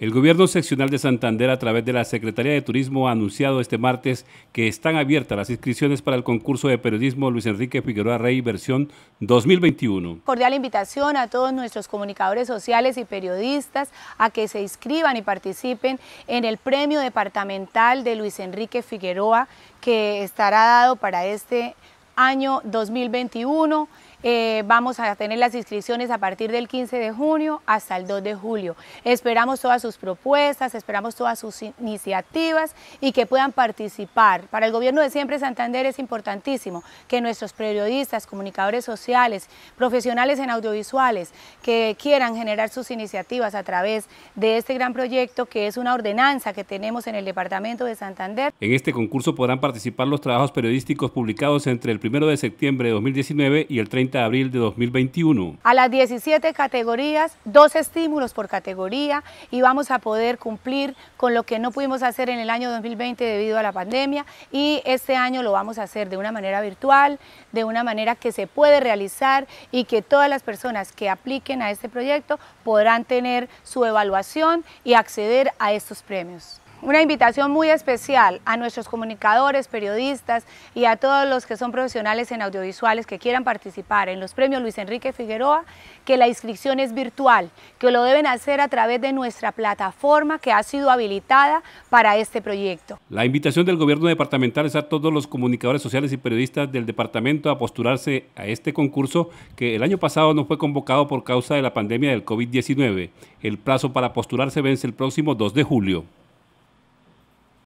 El gobierno seccional de Santander, a través de la Secretaría de Turismo, ha anunciado este martes que están abiertas las inscripciones para el concurso de periodismo Luis Enrique Figueroa Rey versión 2021. Cordial invitación a todos nuestros comunicadores sociales y periodistas a que se inscriban y participen en el premio departamental de Luis Enrique Figueroa que estará dado para este año 2021. Eh, vamos a tener las inscripciones a partir del 15 de junio hasta el 2 de julio. Esperamos todas sus propuestas, esperamos todas sus iniciativas y que puedan participar. Para el gobierno de siempre Santander es importantísimo que nuestros periodistas, comunicadores sociales, profesionales en audiovisuales que quieran generar sus iniciativas a través de este gran proyecto que es una ordenanza que tenemos en el departamento de Santander. En este concurso podrán participar los trabajos periodísticos publicados entre el 1 de septiembre de 2019 y el 30 de abril de 2021. A las 17 categorías, dos estímulos por categoría y vamos a poder cumplir con lo que no pudimos hacer en el año 2020 debido a la pandemia y este año lo vamos a hacer de una manera virtual, de una manera que se puede realizar y que todas las personas que apliquen a este proyecto podrán tener su evaluación y acceder a estos premios. Una invitación muy especial a nuestros comunicadores, periodistas y a todos los que son profesionales en audiovisuales que quieran participar en los premios Luis Enrique Figueroa, que la inscripción es virtual, que lo deben hacer a través de nuestra plataforma que ha sido habilitada para este proyecto. La invitación del gobierno departamental es a todos los comunicadores sociales y periodistas del departamento a postularse a este concurso que el año pasado no fue convocado por causa de la pandemia del COVID-19. El plazo para postularse vence el próximo 2 de julio.